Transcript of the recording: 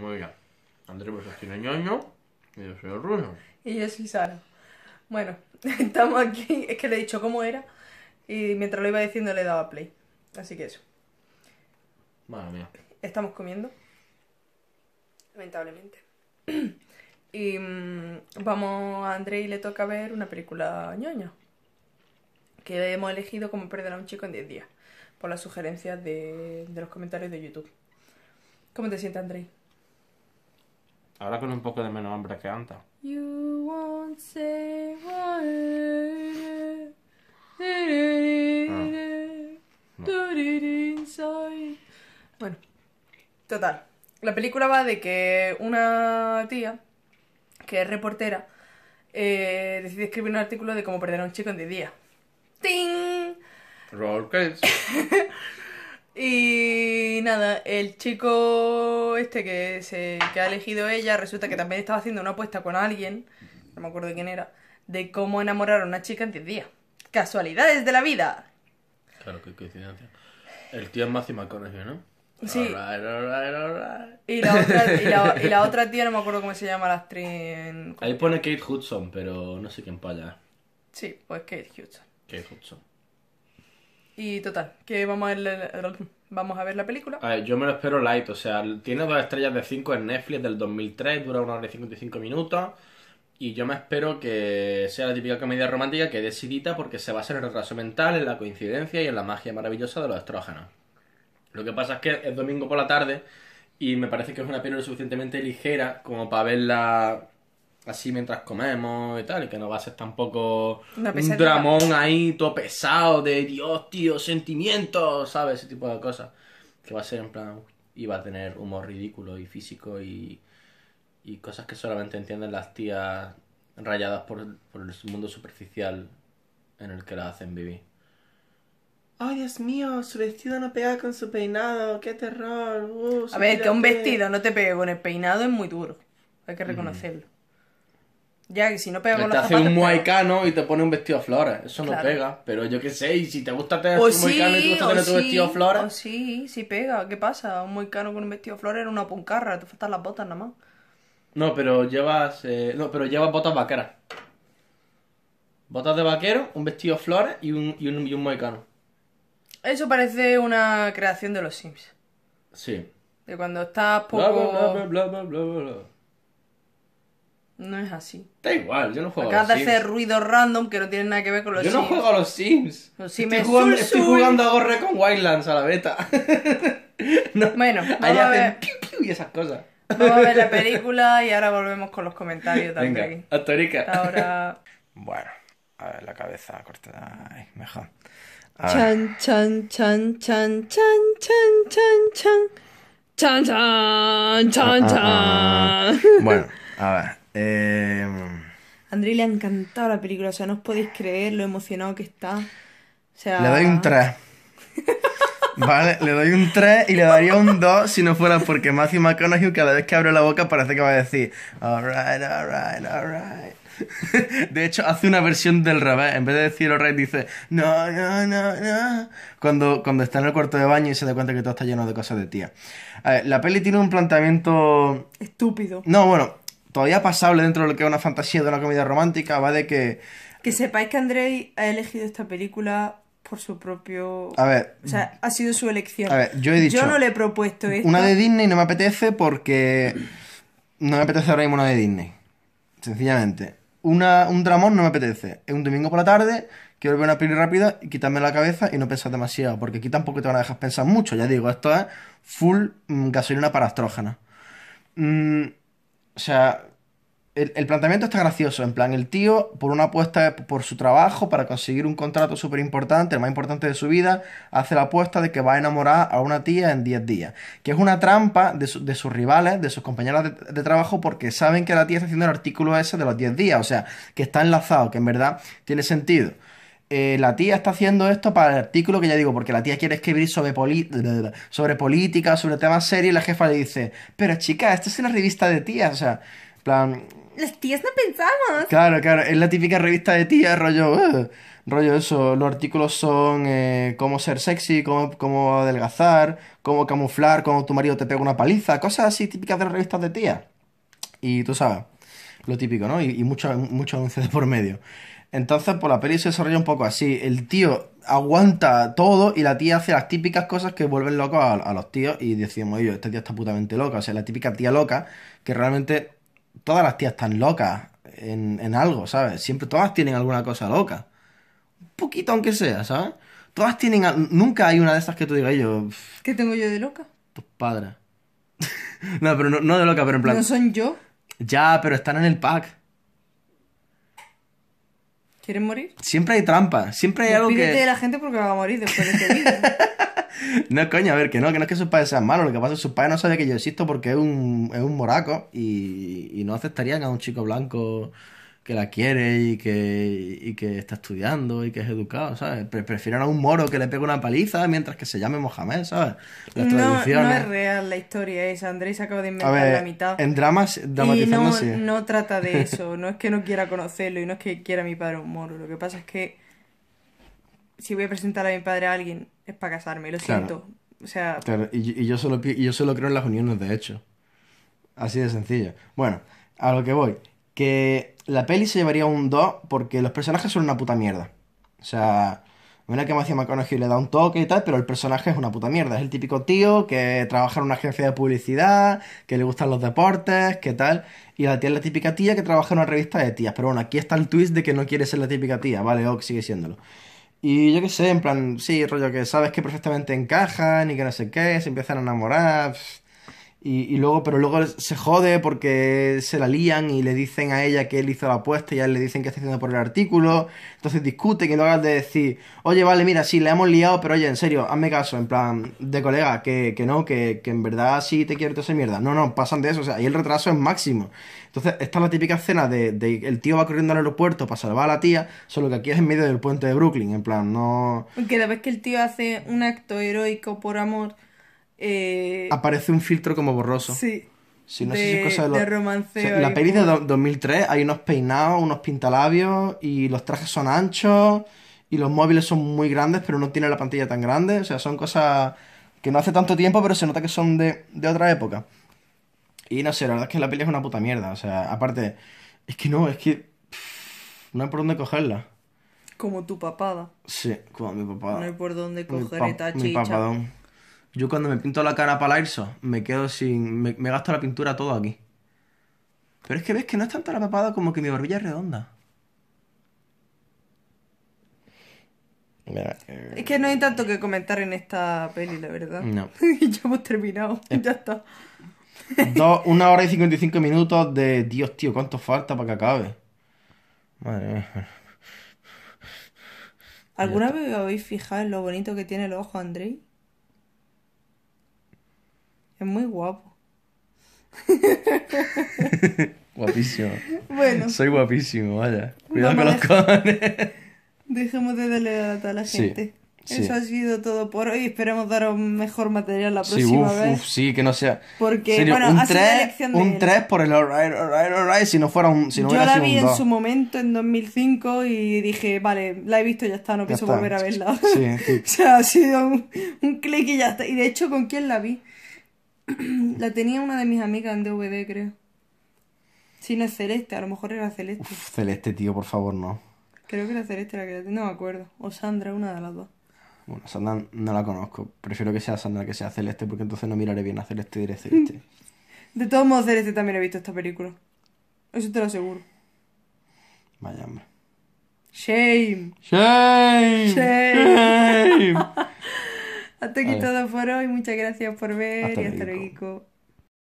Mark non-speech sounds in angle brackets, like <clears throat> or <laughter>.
pues André tiene Ñoño y yo soy el Ruso. Y yo soy Sara. Bueno, <laughs> estamos aquí. Es que le he dicho cómo era y mientras lo iba diciendo le he dado a play. Así que eso. Madre mía. Estamos comiendo. Lamentablemente. <clears throat> y mm, vamos a André y le toca ver una película ñoño. Que hemos elegido como perder a un chico en 10 días. Por las sugerencias de, de los comentarios de YouTube. ¿Cómo te sientes, André? Ahora con un poco de menos hambre que antes. You won't say ah, Bueno, total. La película va de que una tía, que es reportera, eh, decide escribir un artículo de cómo perder a un chico en 10 días. ¡Ting! Roll case. <laughs> Y nada, el chico este que, se, que ha elegido ella resulta que también estaba haciendo una apuesta con alguien, no me acuerdo de quién era, de cómo enamorar a una chica en 10 días. Casualidades de la vida. Claro, qué coincidencia. El tío es Máxima McConaughey, ¿no? Sí. Y, la otra, y, tía, no me acuerdo cómo se llama la actriz. Ahí pone Kate Hudson, pero no sé quién paya. Sí, pues Kate Hudson. Kate Hudson. Y total, que vamos a ver, vamos a ver la película. A ver, yo me lo espero light, o sea, tiene dos estrellas de cinco en Netflix del 2003, dura una hora y 55 minutos. Y yo me espero que sea la típica comedia romántica que decidita porque se basa en el retraso mental, en la coincidencia y en la magia maravillosa de los estrógenos. Lo que pasa es que es domingo por la tarde y me parece que es una película suficientemente ligera como para verla así mientras comemos y tal, y que no va a ser tampoco un dramón ahí todo pesado de Dios, tío, sentimientos, ¿sabes? Ese tipo de cosas. Que va a ser en plan, y va a tener humor ridículo y físico y, y cosas que solamente entienden las tías rayadas por, el mundo superficial en el que la hacen vivir. ¡Ay, Dios mío! Su vestido no pega con su peinado. ¡Qué terror! Uh, a ver, que un vestido no te pegue con el peinado es muy duro. Hay que reconocerlo. Ya, que si no pega con los Te hace un moicano y te pone un vestido a flores. Eso no pega. Pero yo qué sé, y si te gusta tener un y te gusta tener tu vestido a flores... sí, sí pega. ¿Qué pasa? Un moicano con un vestido a flores era una puncarra. Te faltan las botas nada más. No, pero llevas... Eh, no, pero llevas botas vaqueras. Botas de vaquero, un vestido a flores y un, y moicano. Eso parece una creación de los Sims. Sí. De cuando estás poco... bla, bla, bla, bla. No es así. Da igual, yo no juego a los Sims. de hacer ruido random que no tiene nada que ver con los Sims. Yo no juego a los Sims. Los Sims estoy, jugando, estoy jugando a Gorre con Wildlands a la beta. <laughs> bueno, vamos a Piu, piu y esas cosas. Vamos a ver la <laughs> película y ahora volvemos con los comentarios también. Venga, hasta Ahora... <laughs> Bueno, a ver, la cabeza cortada mejor. Chan, chan, chan, chan, chan, chan, chan, chan. Chan, chan, chan, ah, ah, ah. chan. Bueno, a ver. Em, André le ha encantado la película, o sea, no os podéis creer lo emocionado que está. Le doy un 3. <laughs> Vale, le doy un 3 y le daría un 2 si no fuera porque Matthew McConaughey cada vez que abre la boca parece que va a decir alright, alright, alright. <laughs> De hecho, hace una versión del revés. En vez de decir alright, dice no, no, no, no. Cuando, cuando está en el cuarto de baño y se da cuenta que todo está lleno de cosas de tía. A ver, la peli tiene un planteamiento. Estúpido. No, bueno, todavía pasable dentro de lo que es una fantasía de una comida romántica, va de que... Que sepáis que Andrei ha elegido esta película por su propio... A ver... O sea, ha sido su elección. A ver, yo he dicho... Yo no le he propuesto esto. Una de Disney no me apetece porque... No me apetece ahora mismo una de Disney. Sencillamente. un dramón no me apetece. Es un domingo por la tarde, quiero ver una peli rápida y quitarme la cabeza y no pensar demasiado, porque aquí tampoco te van a dejar pensar mucho. Ya digo, esto es full mm, gasolina para astrógena. Mm, o sea, el, planteamiento está gracioso. En plan, el tío, por una apuesta por su trabajo, para conseguir un contrato súper importante, el más importante de su vida, hace la apuesta de que va a enamorar a una tía en 10 días. Que es una trampa de, sus rivales, de sus compañeras de, trabajo, porque saben que la tía está haciendo el artículo ese de los 10 días. O sea, que está enlazado, que en verdad tiene sentido. Eh, la tía está haciendo esto para el artículo que ya digo, porque la tía quiere escribir sobre, sobre política, sobre temas serios, y la jefa le dice, pero chica, esta es una revista de tías, o sea, plan... Las tías no pensamos. Claro, claro, es la típica revista de tías, rollo... Eh, rollo eso, los artículos son eh, cómo ser sexy, cómo, cómo adelgazar, cómo camuflar cómo tu marido te pega una paliza, cosas así típicas de las revistas de tías. Y tú sabes, lo típico, ¿no? Y, y mucho anuncios de por medio. Entonces, pues la peli se desarrolla un poco así. El tío aguanta todo y la tía hace las típicas cosas que vuelven locos a, los tíos y decimos, yo, este tío está putamente loca. O sea, la típica tía loca que realmente todas las tías están locas en, algo, ¿sabes? Siempre todas tienen alguna cosa loca. Un poquito aunque sea, ¿sabes? Todas tienen... Nunca hay una de esas que tú digas, yo... ¿Qué tengo yo de loca? Tus padres. <laughs> no, pero no, de loca, pero en plan... ¿No son yo? Ya, pero están en el pack. ¿Quieren morir? Siempre hay trampas. Siempre hay algo que de la gente porque va a morir después de este vídeo. <laughs> no, coño, a ver, que no, que no es que sus padres sean malos. Lo que pasa es que sus padres no saben que yo existo porque es un, moraco y, y, no aceptarían a un chico blanco que la quiere y que, y que está estudiando y que es educado, ¿sabes? prefieren a un moro que le pegue una paliza mientras que se llame Mohamed, ¿sabes? no, no es real la historia esa. Andrés acaba de inventar la mitad. En dramas, Y no, no trata de <laughs> eso. No es que no quiera conocerlo y no es que quiera a mi padre un moro. Lo que pasa es que si voy a presentar a mi padre a alguien es para casarme, lo siento. O sea... Y, yo solo, creo en las uniones de hecho. Así de sencillo. Bueno, a lo que voy. Que la peli se llevaría un 2 porque los personajes son una puta mierda. O sea, una que Matthew McConaughey le da un toque y tal, pero el personaje es una puta mierda. Es el típico tío que trabaja en una agencia de publicidad, que le gustan los deportes, que tal. Y la tía es la típica tía que trabaja en una revista de tías. Pero bueno, aquí está el twist de que no quiere ser la típica tía. Vale, que sigue siéndolo. Y yo qué sé, en plan, sí, rollo que sabes que perfectamente encajan y que no sé qué, se empiezan a enamorar. Y, luego, pero luego se jode porque se la lían y le dicen a ella que él hizo la apuesta y a él le dicen que está haciendo por el artículo. Entonces discuten y hagan de decir, oye, vale, mira, sí, le hemos liado, pero oye, en serio, hazme caso, en plan, de colega, que, no, que, que, en verdad sí te quiero toda esa mierda. No, no, pasan de eso, o sea, ahí el retraso es máximo. Entonces, esta es la típica escena de, el tío va corriendo al aeropuerto para salvar a la tía, solo que aquí es en medio del puente de Brooklyn, en plan, no. Porque la vez que el tío hace un acto heroico por amor eh, Aparece un filtro como borroso. Sí. Sí, no sé si es cosa de, los, la peli de 2003 hay unos peinados, unos pintalabios y los trajes son anchos y los móviles son muy grandes, pero no tiene la pantalla tan grande. O sea, son cosas que no hace tanto tiempo, pero se nota que son de, otra época. Y no sé, la verdad es que la peli es una puta mierda. O sea, aparte, es que no, es que no hay por dónde cogerla. Como tu papada. Sí, como mi papada. No hay por dónde coger chicha mi papadón. Yo cuando me pinto la cara para la me quedo sin... Me, gasto la pintura todo aquí. Pero es que ves que no es tanto la papada como que mi barbilla es redonda. Es que no hay tanto que comentar en esta peli, la verdad. No. <laughs> ya hemos terminado, eh. ya está. <laughs> una hora y 55 minutos de... Dios, tío, ¿cuánto falta para que acabe? Madre mía. ¿Alguna vez habéis fijado en lo bonito que tiene el ojo Andrei? muy guapo. <laughs> guapísimo. Bueno. Soy guapísimo, vaya. Cuidado con los cojones. Dejemos de darle a la gente. Eso ha sido todo por hoy. Esperemos daros mejor material la próxima vez. sí, que no sea. Porque bueno, un, ha de. un 3 por el alright, alright, Si no fuera un. Si no Yo la vi en su momento en 2005 y dije, vale, la he visto, ya está, no pienso volver a verla. <laughs> o sea, ha sido un, un y ya está. Y de hecho, ¿con quién la vi? <clears throat> la tenía una de mis amigas en DVD, creo. Si no es Celeste, a lo mejor era Celeste. celeste, tío, por favor, no. Creo que era Celeste la que la no me acuerdo. O Sandra, una de las dos. Bueno, Sandra no la conozco. Prefiero que sea Sandra que sea Celeste, porque entonces no miraré bien a Celeste y diré Celeste. <laughs> de todos modos, Celeste también he visto esta película. Eso te lo aseguro. Vaya, Shame. Shame. Shame. <laughs> Hasta aquí todo por hoy. Muchas gracias por ver y hasta luego.